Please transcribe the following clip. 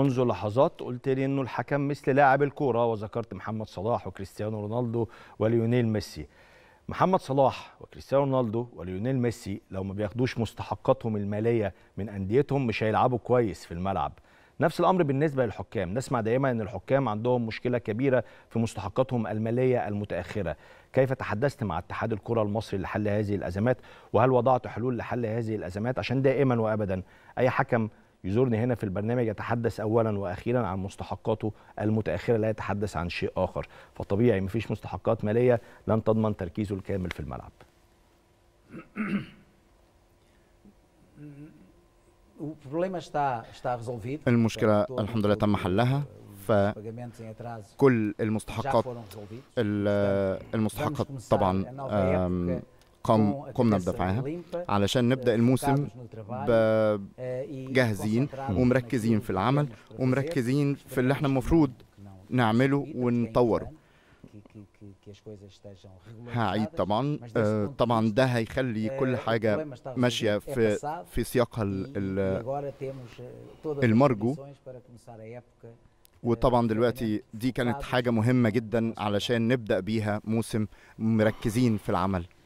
منذ لحظات قلت لي انه الحكم مثل لاعب الكوره وذكرت محمد صلاح وكريستيانو رونالدو وليونيل ميسي محمد صلاح وكريستيانو رونالدو وليونيل ميسي لو ما بياخدوش مستحقاتهم الماليه من انديتهم مش هيلعبوا كويس في الملعب نفس الامر بالنسبه للحكام نسمع دائما ان الحكام عندهم مشكله كبيره في مستحقاتهم الماليه المتاخره كيف تحدثت مع اتحاد الكره المصري لحل هذه الازمات وهل وضعت حلول لحل هذه الازمات عشان دائما وابدا اي حكم يزورني هنا في البرنامج يتحدث اولا واخيرا عن مستحقاته المتاخره لا يتحدث عن شيء اخر فطبيعي مفيش مستحقات ماليه لن تضمن تركيزه الكامل في الملعب المشكلة الحمد لله تم حلها فكل المستحقات المستحقات طبعا قم قمنا بدفعها علشان نبدا آه، الموسم آه، جاهزين ومركزين في العمل ومركزين في اللي احنا المفروض نعمله ونطوره هعيد طبعا آه طبعا ده هيخلي آه، كل حاجه ماشيه في في سياقها المرجو وطبعا دلوقتي دي كانت حاجه مهمه جدا علشان نبدا بيها موسم مركزين في العمل